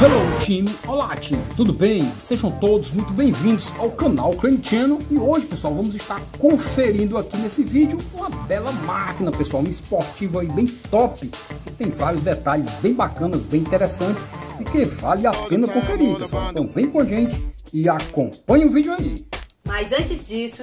Hello time, olá time, tudo bem? Sejam todos muito bem-vindos ao canal Crane Channel e hoje pessoal vamos estar conferindo aqui nesse vídeo uma bela máquina pessoal, uma esportiva aí bem top que tem vários detalhes bem bacanas, bem interessantes e que vale a pena conferir pessoal, então vem com a gente e acompanhe o vídeo aí. Mas antes disso,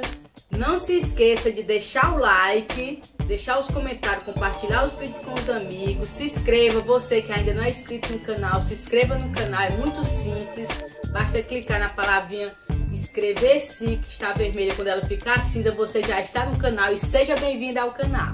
não se esqueça de deixar o like deixar os comentários, compartilhar os vídeos com os amigos, se inscreva, você que ainda não é inscrito no canal, se inscreva no canal, é muito simples, basta clicar na palavrinha inscrever-se, que está vermelha, quando ela ficar cinza, você já está no canal e seja bem-vindo ao canal.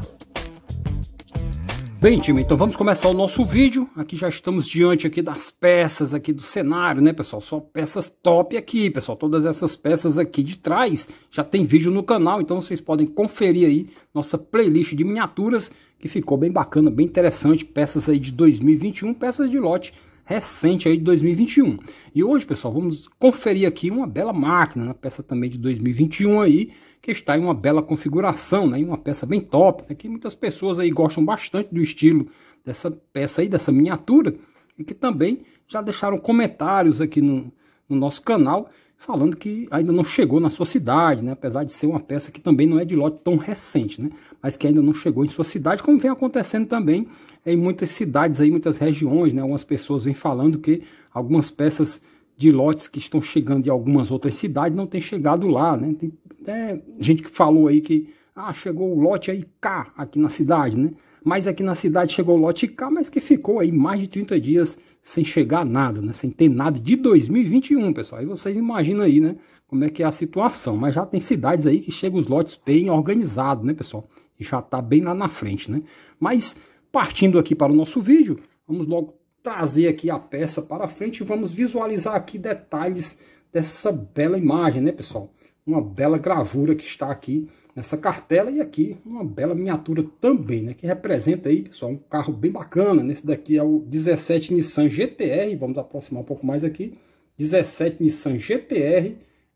Bem, time, então vamos começar o nosso vídeo. Aqui já estamos diante aqui das peças aqui do cenário, né, pessoal? Só peças top aqui, pessoal. Todas essas peças aqui de trás já tem vídeo no canal, então vocês podem conferir aí nossa playlist de miniaturas, que ficou bem bacana, bem interessante. Peças aí de 2021, peças de lote recente aí de 2021. E hoje, pessoal, vamos conferir aqui uma bela máquina, né? peça também de 2021 aí, que está em uma bela configuração, né? uma peça bem top, né? que muitas pessoas aí gostam bastante do estilo dessa peça aí, dessa miniatura, e que também já deixaram comentários aqui no, no nosso canal, falando que ainda não chegou na sua cidade, né? apesar de ser uma peça que também não é de lote tão recente, né? mas que ainda não chegou em sua cidade, como vem acontecendo também em muitas cidades, aí, muitas regiões, né? algumas pessoas vêm falando que algumas peças de lotes que estão chegando de algumas outras cidades não tem chegado lá, né? Tem até gente que falou aí que ah, chegou o lote aí K aqui na cidade, né? Mas aqui na cidade chegou o lote K, mas que ficou aí mais de 30 dias sem chegar nada, né? Sem ter nada de 2021, pessoal. Aí vocês imaginam aí, né? Como é que é a situação. Mas já tem cidades aí que chegam os lotes bem organizados, né, pessoal? E já tá bem lá na frente, né? Mas partindo aqui para o nosso vídeo, vamos logo trazer aqui a peça para frente e vamos visualizar aqui detalhes dessa bela imagem, né, pessoal? Uma bela gravura que está aqui nessa cartela e aqui uma bela miniatura também, né, que representa aí, pessoal, um carro bem bacana. Nesse daqui é o 17 Nissan GTR, vamos aproximar um pouco mais aqui, 17 Nissan GTR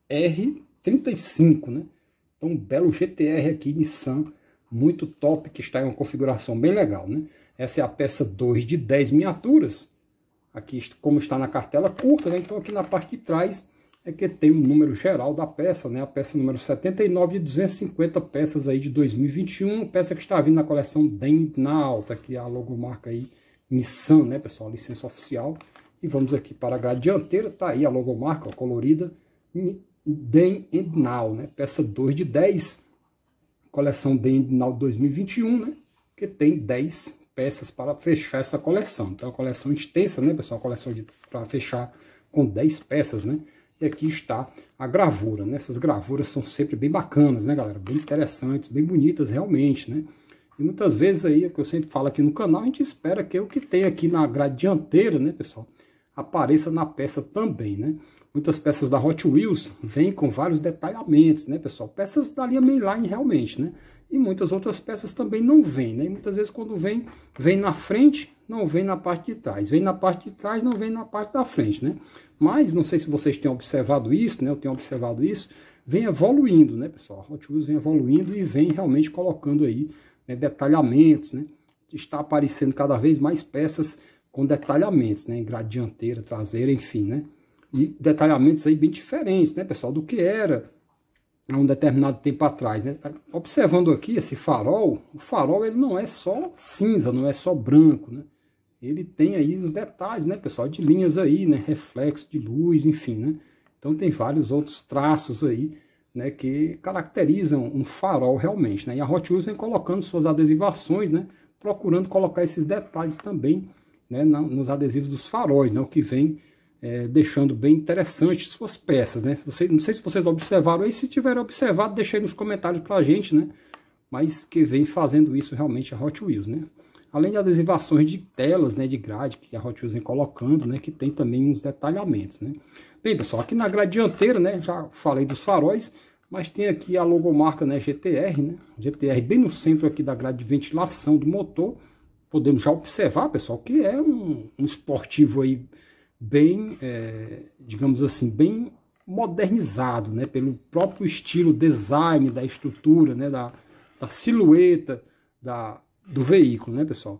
R35, né? Então, um belo GTR aqui, Nissan muito top, que está em uma configuração bem legal, né? Essa é a peça 2 de 10 miniaturas, aqui como está na cartela curta, né? então aqui na parte de trás é que tem o número geral da peça, né? A peça número 79 de 250 peças aí de 2021, peça que está vindo na coleção Den na alta, que é a logomarca aí Nissan, né, pessoal? Licença oficial. E vamos aqui para a grade dianteira, tá aí a logomarca ó, colorida Den and Now, né? Peça 2 de 10 coleção Denal 2021, né? Que tem 10 peças para fechar essa coleção. Então, é a coleção extensa, né, pessoal? A coleção para fechar com 10 peças, né? E aqui está a gravura, né? Essas gravuras são sempre bem bacanas, né, galera? Bem interessantes, bem bonitas, realmente, né? E muitas vezes aí, é que eu sempre falo aqui no canal, a gente espera que o que tem aqui na grade dianteira, né, pessoal? Apareça na peça também, né? Muitas peças da Hot Wheels vêm com vários detalhamentos, né, pessoal? Peças da linha mainline realmente, né? E muitas outras peças também não vêm, né? muitas vezes quando vem, vem na frente, não vem na parte de trás. Vem na parte de trás, não vem na parte da frente, né? Mas, não sei se vocês têm observado isso, né? Eu tenho observado isso. Vem evoluindo, né, pessoal? A Hot Wheels vem evoluindo e vem realmente colocando aí né, detalhamentos, né? Está aparecendo cada vez mais peças com detalhamentos, né? Grade dianteira, traseira, enfim, né? e detalhamentos aí bem diferentes, né, pessoal, do que era há um determinado tempo atrás, né? Observando aqui esse farol, o farol ele não é só cinza, não é só branco, né? Ele tem aí os detalhes, né, pessoal, de linhas aí, né, reflexo de luz, enfim, né? Então tem vários outros traços aí, né, que caracterizam um farol realmente, né? E a Hot Wheels vem colocando suas adesivações, né, procurando colocar esses detalhes também, né, nos adesivos dos faróis, né, o que vem é, deixando bem interessante suas peças, né? Você, não sei se vocês observaram aí, se tiverem observado, deixe aí nos comentários para a gente, né? Mas que vem fazendo isso realmente a Hot Wheels, né? Além de adesivações de telas, né, de grade, que a Hot Wheels vem colocando, né, que tem também uns detalhamentos, né? Bem, pessoal, aqui na grade dianteira, né, já falei dos faróis, mas tem aqui a logomarca, né, GTR, né? GTR bem no centro aqui da grade de ventilação do motor. Podemos já observar, pessoal, que é um, um esportivo aí bem, é, digamos assim, bem modernizado, né, pelo próprio estilo design da estrutura, né, da, da silhueta da, do veículo, né, pessoal?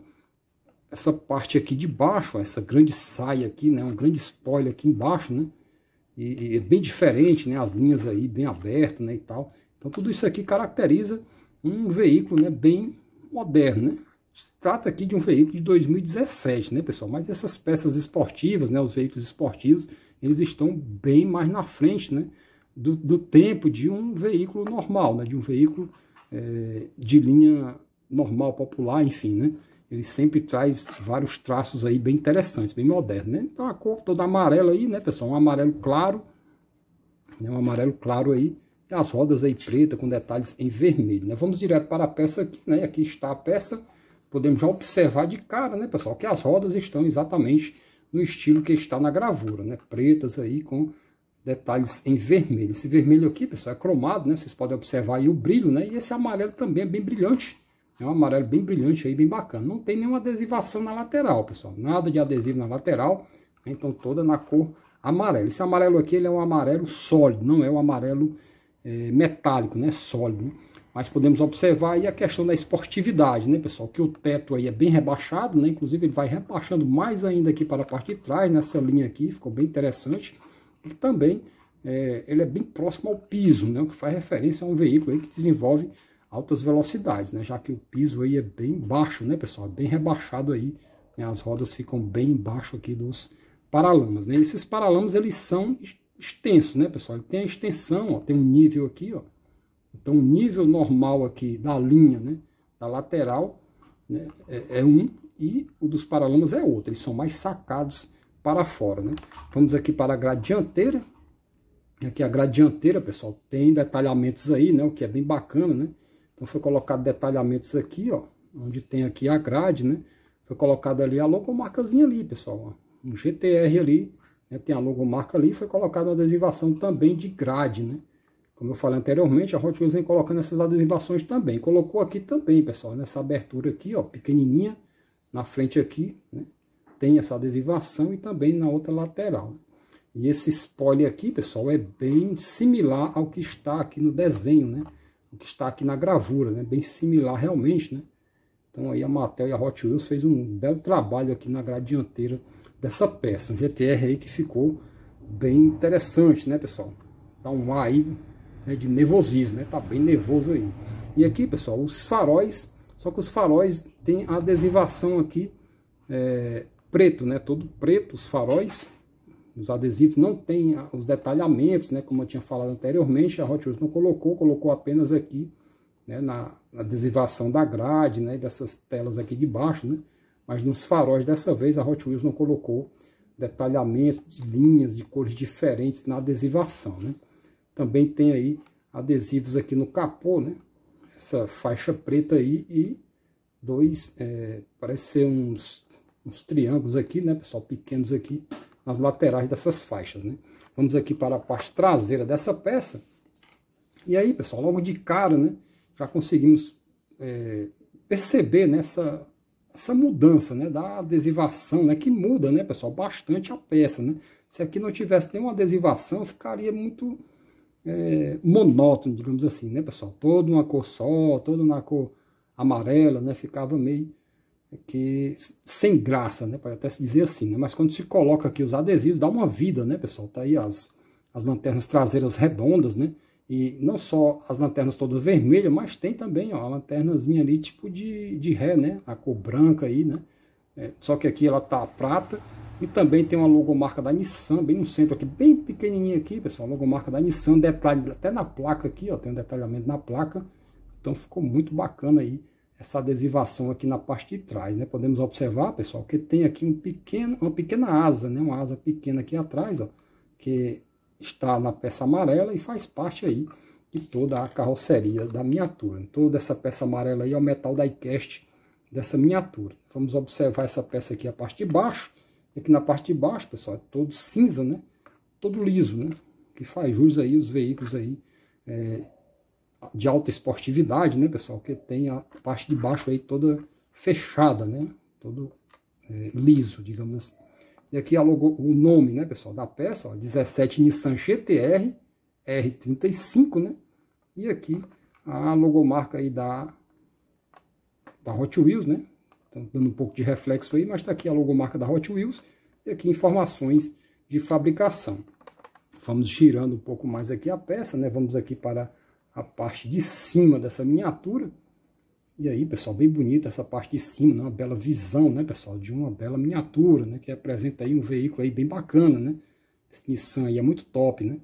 Essa parte aqui de baixo, essa grande saia aqui, né, um grande spoiler aqui embaixo, né, e, e é bem diferente, né, as linhas aí bem abertas, né, e tal. Então tudo isso aqui caracteriza um veículo, né, bem moderno, né? se trata aqui de um veículo de 2017, né, pessoal? Mas essas peças esportivas, né, os veículos esportivos, eles estão bem mais na frente, né, do, do tempo de um veículo normal, né, de um veículo é, de linha normal, popular, enfim, né? Ele sempre traz vários traços aí bem interessantes, bem modernos, né? Então a cor toda amarela aí, né, pessoal? Um amarelo claro, né? um amarelo claro aí, e as rodas aí preta com detalhes em vermelho, né? Vamos direto para a peça aqui, né? Aqui está a peça, podemos já observar de cara, né, pessoal, que as rodas estão exatamente no estilo que está na gravura, né, pretas aí com detalhes em vermelho. Esse vermelho aqui, pessoal, é cromado, né, vocês podem observar aí o brilho, né, e esse amarelo também é bem brilhante, é um amarelo bem brilhante aí, bem bacana. Não tem nenhuma adesivação na lateral, pessoal, nada de adesivo na lateral, né, então toda na cor amarelo. Esse amarelo aqui, ele é um amarelo sólido, não é um amarelo é, metálico, né, sólido, né? Mas podemos observar aí a questão da esportividade, né, pessoal? Que o teto aí é bem rebaixado, né? Inclusive ele vai rebaixando mais ainda aqui para a parte de trás, nessa linha aqui, ficou bem interessante. E também é, ele é bem próximo ao piso, né? O que faz referência a um veículo aí que desenvolve altas velocidades, né? Já que o piso aí é bem baixo, né, pessoal? É bem rebaixado aí, né? As rodas ficam bem embaixo aqui dos paralamas, né? Esses paralamas, eles são extensos, né, pessoal? Ele tem a extensão, ó, tem um nível aqui, ó então, o nível normal aqui da linha, né, da lateral, né, é, é, um e o dos paralamas é outro. Eles são mais sacados para fora, né? Vamos aqui para a grade dianteira. Aqui a grade dianteira, pessoal, tem detalhamentos aí, né? O que é bem bacana, né? Então, foi colocado detalhamentos aqui, ó. Onde tem aqui a grade, né? Foi colocado ali a logomarcazinha ali, pessoal, ó. Um GTR ali, né, tem a logomarca ali, foi colocada uma adesivação também de grade, né? Como eu falei anteriormente, a Hot Wheels vem colocando essas adesivações também. Colocou aqui também, pessoal, nessa abertura aqui, ó, pequenininha, na frente aqui, né? Tem essa adesivação e também na outra lateral. E esse spoiler aqui, pessoal, é bem similar ao que está aqui no desenho, né? O que está aqui na gravura, né? Bem similar realmente, né? Então aí a Mattel e a Hot Wheels fez um belo trabalho aqui na grade dianteira dessa peça. Um GTR aí que ficou bem interessante, né, pessoal? Dá um ar aí né, de nervosismo, né? Tá bem nervoso aí. E aqui, pessoal, os faróis, só que os faróis têm adesivação aqui é, preto, né? Todo preto, os faróis, os adesivos não tem os detalhamentos, né? Como eu tinha falado anteriormente, a Hot Wheels não colocou, colocou apenas aqui, né? Na, na adesivação da grade, né? Dessas telas aqui de baixo, né? Mas nos faróis dessa vez a Hot Wheels não colocou detalhamentos de linhas de cores diferentes na adesivação, né? Também tem aí adesivos aqui no capô, né? Essa faixa preta aí e dois, é, parece ser uns, uns triângulos aqui, né, pessoal? Pequenos aqui nas laterais dessas faixas, né? Vamos aqui para a parte traseira dessa peça. E aí, pessoal, logo de cara, né? Já conseguimos é, perceber nessa né, essa mudança, né, da adesivação, né, que muda, né, pessoal, bastante a peça, né? Se aqui não tivesse nenhuma adesivação, ficaria muito é, monótono, digamos assim, né, pessoal? todo uma cor só, toda uma cor amarela, né? Ficava meio que sem graça, né? Pode até se dizer assim, né? Mas quando se coloca aqui os adesivos, dá uma vida, né, pessoal? Tá aí as, as lanternas traseiras redondas, né? E não só as lanternas todas vermelhas, mas tem também, ó, a lanternazinha ali tipo de, de ré, né? A cor branca aí, né? É, só que aqui ela tá prata e também tem uma logomarca da Nissan, bem no centro aqui, bem pequenininha aqui, pessoal. Logomarca da Nissan, detalhe até na placa aqui, ó. Tem um detalhamento na placa. Então ficou muito bacana aí essa adesivação aqui na parte de trás, né? Podemos observar, pessoal, que tem aqui um pequeno, uma pequena asa, né? Uma asa pequena aqui atrás, ó. Que está na peça amarela e faz parte aí de toda a carroceria da miniatura. Então, toda essa peça amarela aí é o metal diecast dessa miniatura. Vamos observar essa peça aqui, a parte de baixo aqui é na parte de baixo, pessoal, é todo cinza, né? Todo liso, né? Que faz jus aí os veículos aí é, de alta esportividade, né, pessoal? Que tem a parte de baixo aí toda fechada, né? Todo é, liso, digamos assim. E aqui logo, o nome, né, pessoal, da peça, ó, 17 Nissan GTR R35, né? E aqui a logomarca aí da, da Hot Wheels, né? Tá dando um pouco de reflexo aí, mas está aqui a logomarca da Hot Wheels e aqui informações de fabricação. Vamos girando um pouco mais aqui a peça, né? Vamos aqui para a parte de cima dessa miniatura. E aí, pessoal, bem bonita essa parte de cima, né? uma bela visão, né, pessoal, de uma bela miniatura, né, que apresenta aí um veículo aí bem bacana, né? Esse Nissan aí é muito top, né?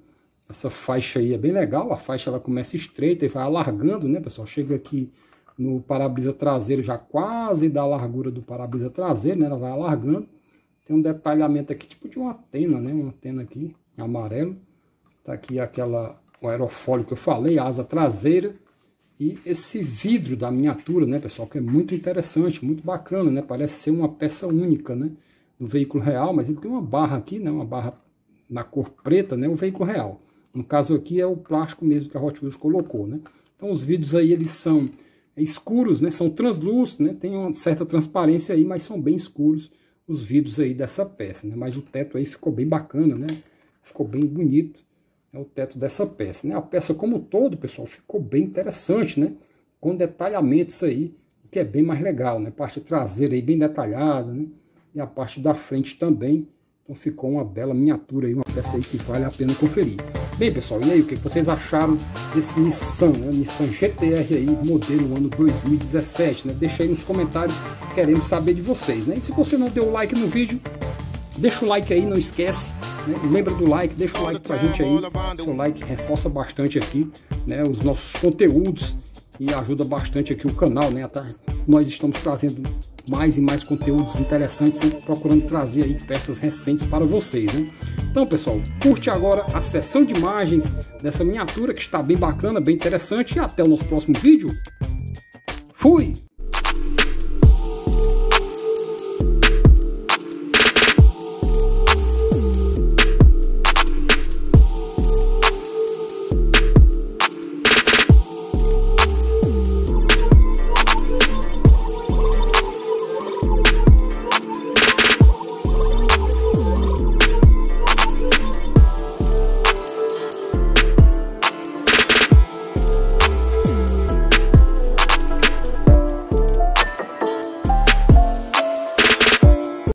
Essa faixa aí é bem legal, a faixa ela começa estreita e vai alargando, né, pessoal? Chega aqui no para-brisa traseiro, já quase da largura do para-brisa traseiro, né? Ela vai alargando. Tem um detalhamento aqui, tipo de uma antena, né? Uma antena aqui, amarelo. Tá aqui aquela, o aerofólio que eu falei, a asa traseira. E esse vidro da miniatura, né, pessoal? Que é muito interessante, muito bacana, né? Parece ser uma peça única, né? Do veículo real, mas ele tem uma barra aqui, né? Uma barra na cor preta, né? O veículo real. No caso aqui é o plástico mesmo que a Hot Wheels colocou, né? Então os vidros aí, eles são é escuros, né? São translúcidos, né? Tem uma certa transparência aí, mas são bem escuros os vidros aí dessa peça, né? Mas o teto aí ficou bem bacana, né? Ficou bem bonito né? o teto dessa peça, né? A peça como um todo, pessoal, ficou bem interessante, né? Com detalhamentos aí, que é bem mais legal, né? Parte traseira aí bem detalhada, né? E a parte da frente também então ficou uma bela miniatura aí, uma peça aí que vale a pena conferir. Bem pessoal, e aí o que vocês acharam desse Nissan, né? Nissan GTR aí, modelo ano 2017, né? Deixa aí nos comentários, queremos saber de vocês, né? E se você não deu like no vídeo, deixa o like aí, não esquece, né? lembra do like, deixa o like pra gente aí, seu like reforça bastante aqui, né? Os nossos conteúdos e ajuda bastante aqui o canal, né? Tá? Nós estamos trazendo mais e mais conteúdos interessantes, sempre procurando trazer aí peças recentes para vocês, né? Então, pessoal, curte agora a sessão de imagens dessa miniatura que está bem bacana, bem interessante e até o nosso próximo vídeo. Fui!